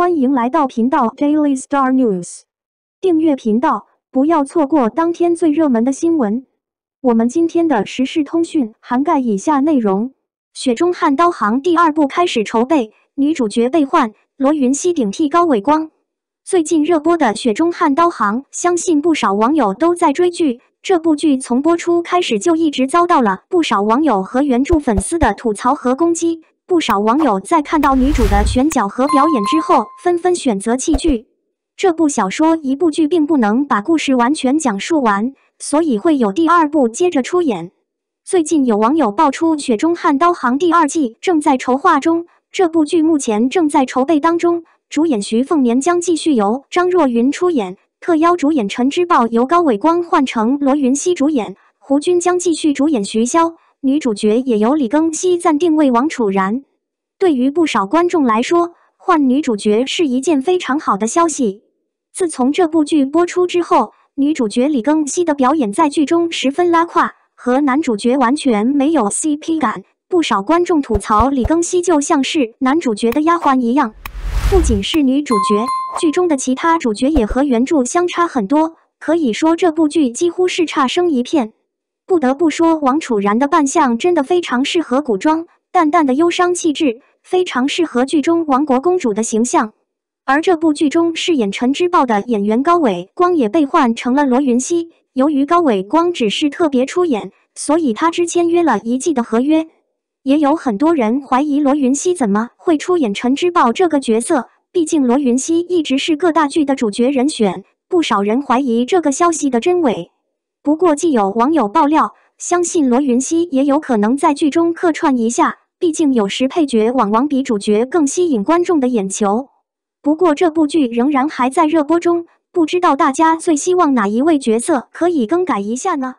欢迎来到频道 Daily Star News，订阅频道，不要错过当天最热门的新闻。我们今天的时事通讯涵盖以下内容：《雪中悍刀行》第二部开始筹备，女主角被换，罗云熙顶替高伟光。最近热播的《雪中悍刀行》，相信不少网友都在追剧。这部剧从播出开始就一直遭到了不少网友和原著粉丝的吐槽和攻击。不少网友在看到女主的拳脚和表演之后，纷纷选择弃剧。这部小说一部剧并不能把故事完全讲述完，所以会有第二部接着出演。最近有网友爆出《雪中悍刀行》第二季正在筹划中，这部剧目前正在筹备当中。主演徐凤年将继续由张若昀出演，特邀主演陈之豹由高伟光换成罗云熙主演，胡军将继续主演徐骁。女主角也由李庚希暂定位王楚然，对于不少观众来说，换女主角是一件非常好的消息。自从这部剧播出之后，女主角李庚希的表演在剧中十分拉胯，和男主角完全没有 CP 感。不少观众吐槽李庚希就像是男主角的丫鬟一样。不仅是女主角，剧中的其他主角也和原著相差很多。可以说，这部剧几乎是差生一片。不得不说，王楚然的扮相真的非常适合古装，淡淡的忧伤气质非常适合剧中王国公主的形象。而这部剧中饰演陈之豹的演员高伟光也被换成了罗云熙。由于高伟光只是特别出演，所以他只签约了一季的合约。也有很多人怀疑罗云熙怎么会出演陈之豹这个角色，毕竟罗云熙一直是各大剧的主角人选，不少人怀疑这个消息的真伪。不过，既有网友爆料，相信罗云熙也有可能在剧中客串一下。毕竟，有时配角往往比主角更吸引观众的眼球。不过，这部剧仍然还在热播中，不知道大家最希望哪一位角色可以更改一下呢？